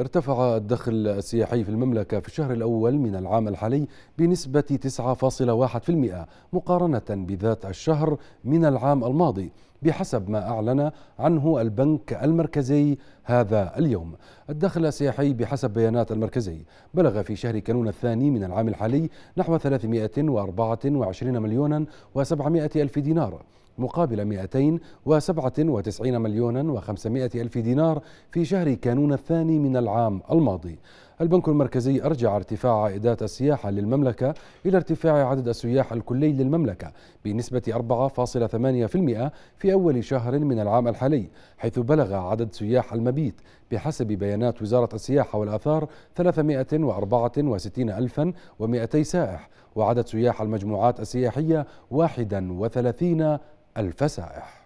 ارتفع الدخل السياحي في المملكة في الشهر الأول من العام الحالي بنسبة 9.1% مقارنة بذات الشهر من العام الماضي بحسب ما أعلن عنه البنك المركزي هذا اليوم الدخل السياحي بحسب بيانات المركزي بلغ في شهر كانون الثاني من العام الحالي نحو 324 مليونا و700 ألف دينار مقابل 297 مليونا و500 ألف دينار في شهر كانون الثاني من العام الماضي البنك المركزي أرجع ارتفاع عائدات السياحة للمملكة إلى ارتفاع عدد السياح الكلي للمملكة بنسبة 4.8% في أول شهر من العام الحالي حيث بلغ عدد سياح المبيت بحسب بيانات وزارة السياحة والآثار 364200 سائح وعدد سياح المجموعات السياحية 31000 سائح